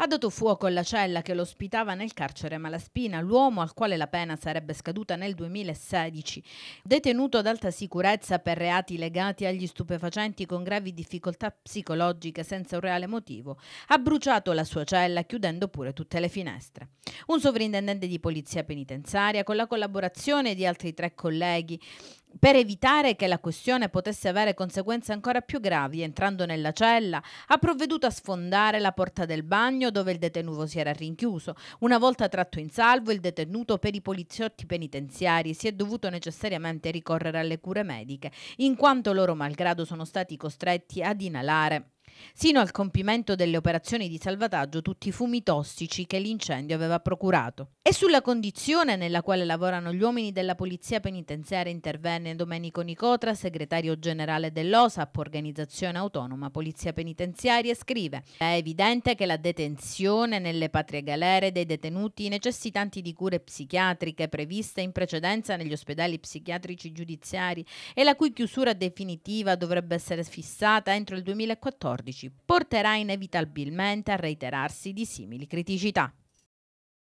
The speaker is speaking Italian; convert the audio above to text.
ha dato fuoco alla cella che lo ospitava nel carcere Malaspina, l'uomo al quale la pena sarebbe scaduta nel 2016. Detenuto ad alta sicurezza per reati legati agli stupefacenti con gravi difficoltà psicologiche senza un reale motivo, ha bruciato la sua cella chiudendo pure tutte le finestre. Un sovrintendente di polizia penitenziaria, con la collaborazione di altri tre colleghi, per evitare che la questione potesse avere conseguenze ancora più gravi, entrando nella cella, ha provveduto a sfondare la porta del bagno dove il detenuto si era rinchiuso. Una volta tratto in salvo, il detenuto per i poliziotti penitenziari si è dovuto necessariamente ricorrere alle cure mediche, in quanto loro malgrado sono stati costretti ad inalare sino al compimento delle operazioni di salvataggio tutti i fumi tossici che l'incendio aveva procurato. E sulla condizione nella quale lavorano gli uomini della Polizia Penitenziaria intervenne Domenico Nicotra, segretario generale dell'OSAP, Organizzazione Autonoma Polizia Penitenziaria, e scrive «È evidente che la detenzione nelle patrie galere dei detenuti necessitanti di cure psichiatriche previste in precedenza negli ospedali psichiatrici giudiziari e la cui chiusura definitiva dovrebbe essere fissata entro il 2014 2014 porterà inevitabilmente a reiterarsi di simili criticità.